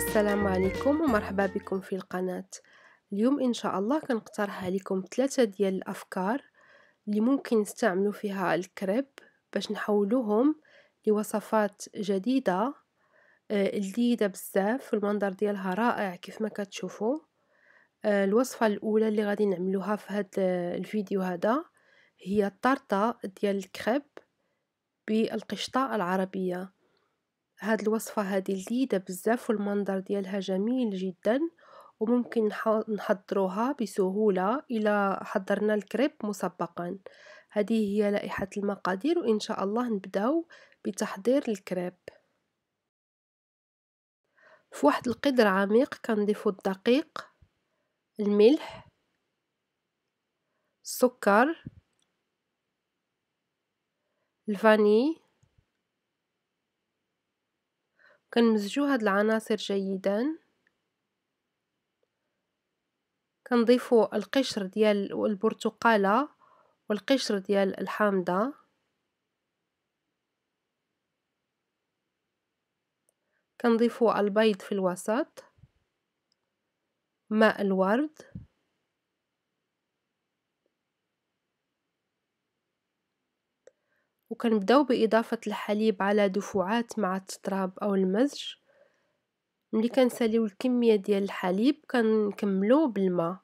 السلام عليكم ومرحبا بكم في القناة اليوم إن شاء الله كنقترح عليكم ثلاثة ديال الأفكار اللي ممكن نستعملوا فيها الكريب باش نحولوهم لوصفات جديدة لذيذة آه، بزاف والمنظر ديالها رائع كيف ما كتشوفوا آه، الوصفة الأولى اللي غادي نعملوها في هذا آه، الفيديو هذا هي الطرطة ديال الكريب بالقشطة العربية هاد الوصفة هادي لذيذة بزاف والمنظر ديالها جميل جدا وممكن نحضروها بسهولة الا حضرنا الكريب مسبقا هذه هي لائحة المقادير وان شاء الله نبداو بتحضير الكريب في واحد القدر عميق كنضيفو الدقيق الملح السكر الفاني كنمزجو هاد العناصر جيدا كنضيفو القشر ديال البرتقالة والقشر ديال الحامضة كنضيفو البيض في الوسط ماء الورد وكنبداو بإضافة الحليب على دفعات مع التراب أو المزج ملي كنساليو الكمية ديال الحليب كنكملو بالماء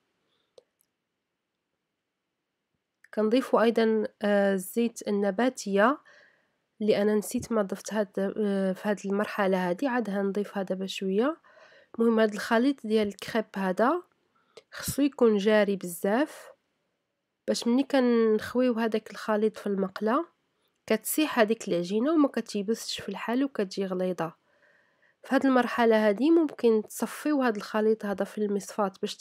كنضيفو أيضا آه، الزيت النباتية اللي انا نسيت ما ضفت هاد آه، في هاد المرحله هادي عاد هنضيفها دابا شويه المهم هاد الخليط ديال الكريب هذا خصو يكون جاري بزاف باش ملي كنخويو هذاك الخليط في المقله كتسيح هذيك العجينه وما كتيبسش في الحال وكتجي غليظه في هذه المرحله هذه ممكن تصفيو هذا الخليط هذا في المصفاة باش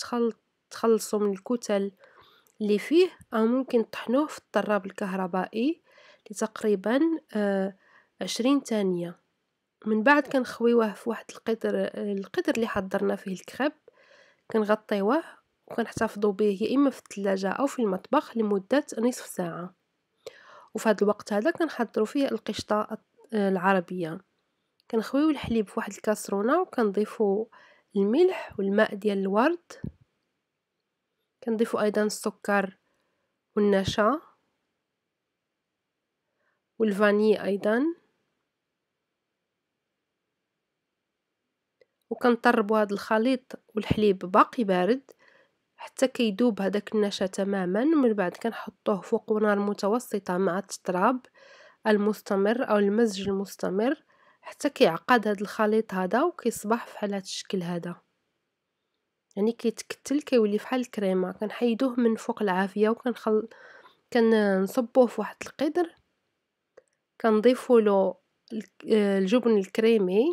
تخلصوا من الكتل اللي فيه او ممكن طحنوه في الطراب الكهربائي لتقريبا آه، عشرين ثانيه من بعد كنخويوه في واحد القدر القدر اللي حضرنا فيه الكريب كنغطيوه وكنحتفظوا به يا اما في الثلاجه او في المطبخ لمده نصف ساعه وفي هذا الوقت هذا كنحضروا فيه القشطه العربيه كنخويو الحليب في واحد الكاسرونه وكنضيفوا الملح والماء ديال الورد كنضيفوا ايضا السكر والنشا والفاني ايضا وكنطربوا هذا الخليط والحليب باقي بارد حتى كيدوب هذاك النشا تماما من بعد كنحطوه فوق نار متوسطه مع التراب المستمر او المزج المستمر حتى كيعقد هذا الخليط هذا وكيصبح فحال هذا الشكل هذا يعني كيتكتل كيولي فحال الكريمه كنحيدوه من فوق العافيه وكنخل كنصبوه في واحد القدر كنضيفوا له الجبن الكريمي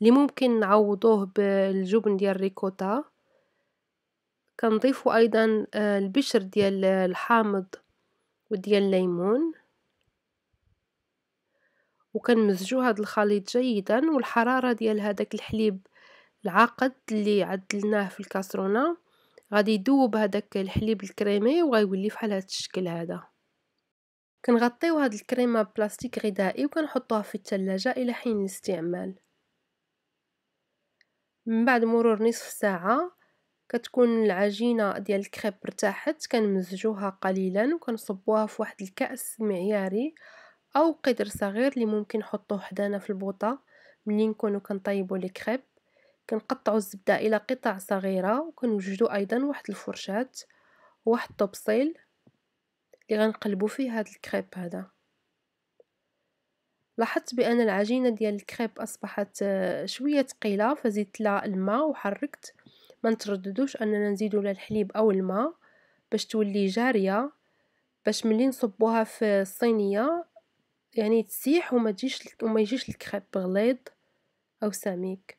اللي ممكن نعوضوه بالجبن ديال الريكوتا كنضيفو أيضا آه، البشر ديال الحامض وديال الليمون وكنمزجو هاد الخليط جيدا والحرارة ديال هداك الحليب العقد اللي عدلناه في الكاسرونة غادي يذوب هداك الحليب الكريمي وغيولي بحال هاد الشكل هذا كنغطيو هاد الكريمه ببلاستيك غذائي وكنحطوها في الثلاجه الى حين الاستعمال من بعد مرور نصف ساعه كتكون العجينه ديال الكريب ارتاحت كنمزجوها قليلا وكنصبوها في واحد الكاس معياري او قدر صغير اللي ممكن نحطوه حدانا في البوطه ملي نكونوا كنطيبوا لي كريب كنقطعوا الزبده الى قطع صغيره وكنوجدوا ايضا واحد الفرشاه واحد الطبسيل اللي غنقلبوا فيه هذا الكريب هذا لاحظت بان العجينه ديال الكريب اصبحت آه، شويه ثقيله فزدت لها الماء وحركت ما نترددوش اننا نزيدو الحليب او الماء باش تولي جاريه باش ملي نصبوها في الصينيه يعني تسيح وما تجيش وما يجيش الكريب غليظ او سميك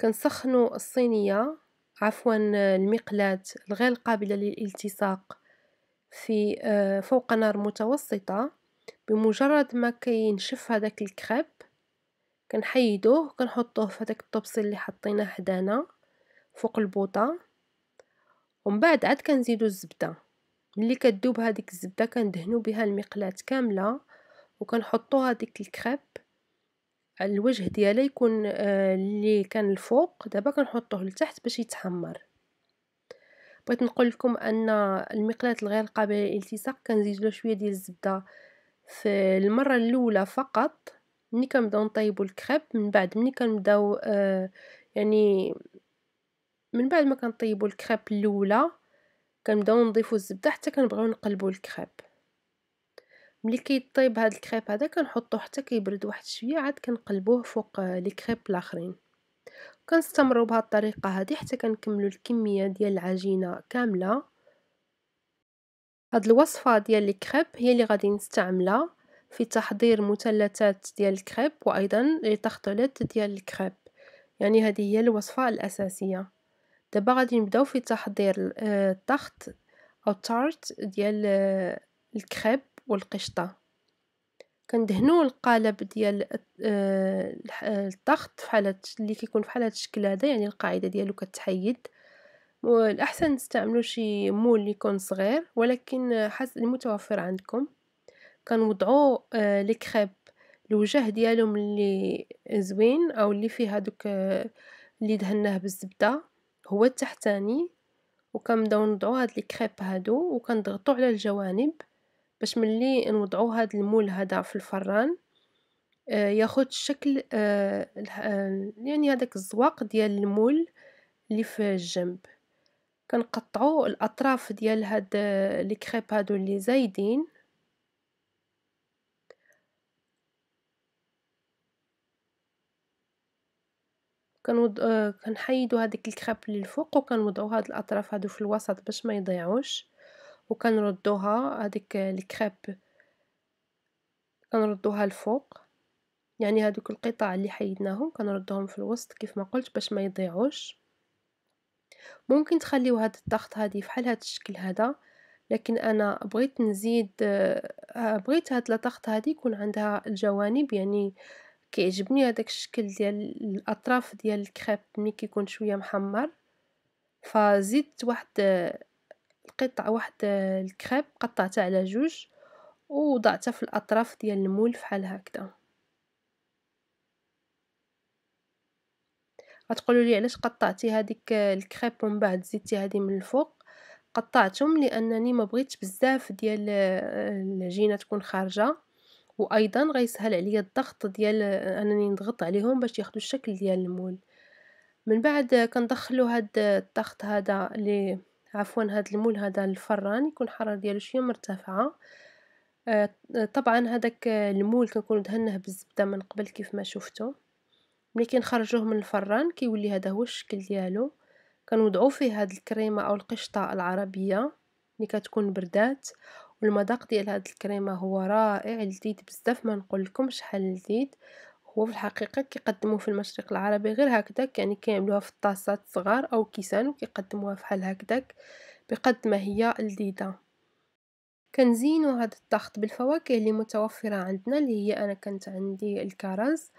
كنسخنو الصينيه عفوا المقلاة الغير قابلة للالتصاق في آه، فوق نار متوسطة بمجرد ما كينشف هذاك الكريب كنحيدوه كنحطوه في هذاك الطبسي اللي حطيناه حدانا فوق البوطه ومن بعد عاد كنزيدو الزبده ملي كتذوب هذيك الزبده كندهنو بها المقلاة كامله وكنحطو هذيك الكريب الوجه ديالها يكون اللي آه، كان الفوق دابا كنحطوه لتحت باش يتحمر بغيت نقول لكم ان المقلاة الغير قابله للالتصاق كنزيد له شويه ديال الزبده في المره الاولى فقط ملي كنبداو نطيبو الكريب من بعد ملي كنبداو آه يعني من بعد ما كنطيبوا الكريب الاولى كنبداو نضيفوا الزبده حتى كنبغيو نقلبوا الكريب ملي كيطيب هذا الكريب هذا كنحطوه حتى كيبرد واحد شويه عاد كنقلبوه فوق لي كريب الاخرين كنستمروا بهذه الطريقه هذه حتى كنكملوا الكميه ديال العجينه كامله هاد الوصفه ديال الكريب هي اللي غادي نستعملها في تحضير مثلثات ديال الكريب وايضا لتختلط ديال الكريب يعني هذه هي الوصفه الاساسيه دابا غادي نبداو في تحضير آه، الطاخت او التارت ديال آه، الكريب والقشطه كندهنو القالب ديال آه، الطاخت فحال اللي كيكون فحال هذا الشكل هذا يعني القاعده ديالو كتحيد والاحسن تستعملوا شي مول اللي يكون صغير ولكن حاس المتوفر عندكم كنوضعوا لي الوجه ديالهم اللي زوين او اللي فيه هذوك اللي دهناه بالزبده هو التحتاني وكنبداو نضعو هاد لي كريب هادو وكنضغطو على الجوانب باش ملي نوضعو هاد المول هذا في الفران آه، ياخد الشكل آه، آه، يعني هذاك الزواق ديال المول اللي في الجنب كنقطعو الاطراف ديال هاد لي كريب هادو اللي زايدين كنوض آه كنحيدو هذيك الكراب اللي الفوق وكنوضعو هاد الاطراف هادو في الوسط باش ما يضيعوش وكنردوها هذيك الكراب كنردوها الفوق يعني هادوك القطع اللي حيدناهم كنردوهم في الوسط كيف ما قلت باش ما يضيعوش ممكن تخليو هاد الضغط هادي فحال هاد الشكل هذا لكن انا بغيت نزيد آه، بغيت هاد لا هادي يكون عندها الجوانب يعني كيعجبني هذاك الشكل ديال الاطراف ديال الكريب ملي كيكون شويه محمر فزدت واحد قطع واحد الكريب قطعتها على جوج ووضعتها في الاطراف ديال المول فحال هكذا غتقولوا لي علاش قطعتي هذيك الكريب ومن بعد زدتي هذه من الفوق قطعتهم لانني ما بغيتش بزاف ديال آه، العجينه تكون خارجه وايضا غيسهل عليا الضغط ديال آه، انني نضغط عليهم باش ياخذوا الشكل ديال المول من بعد كندخلو هاد الضغط هذا لي عفوا هاد المول هذا للفران يكون الحراره ديالو شويه مرتفعه آه، طبعا هذاك المول كنكون دهنه بالزبده من قبل كيف ما شفتوا ملي كنخرجوه من الفران كيولي هذا هو الشكل ديالو كنوضعو فيه هاد الكريمه او القشطه العربيه اللي كتكون بردات والمذاق ديال هاد الكريمه هو رائع لذيذ بزاف ما نقولكمش شحال لذيذ هو في الحقيقه كيقدموه في المشرق العربي غير هكذاك يعني كيعملوها في الطاسات صغار او كيسان وكيقدموها فحال هكذاك بقد ما هي لذيذه كنزينو هاد الضغط بالفواكه اللي متوفره عندنا اللي هي انا كانت عندي الكرز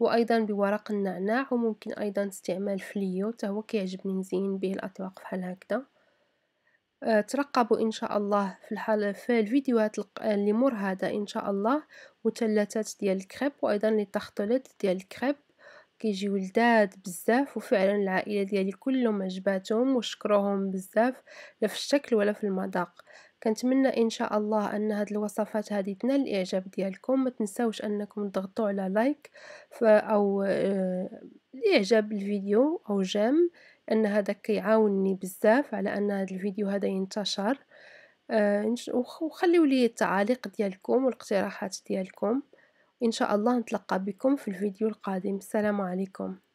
وايضا بورق النعناع وممكن ايضا استعمال فليو حتى هو كيعجبني نزين به الاطباق فحال هكذا آه، ترقبوا ان شاء الله في الحال في الفيديوهات اللي مور هذا ان شاء الله وثلاثات ديال الكريب وايضا لي تارتليت ديال الكريب كيجيو ولداد بزاف وفعلا العائله ديالي كلهم عجباتهم وشكروهم بزاف لا في الشكل ولا في المذاق كنتمنى ان شاء الله ان هاد الوصفات هذه تنال الاعجاب ديالكم ما تنساوش انكم تضغطوا على لايك او آه، الاعجاب بالفيديو او جيم ان هذا كيعاونني بزاف على ان هذا الفيديو هذا ينتشر آه وخليو لي التعاليق ديالكم والاقتراحات ديالكم ان شاء الله نتلقى بكم في الفيديو القادم السلام عليكم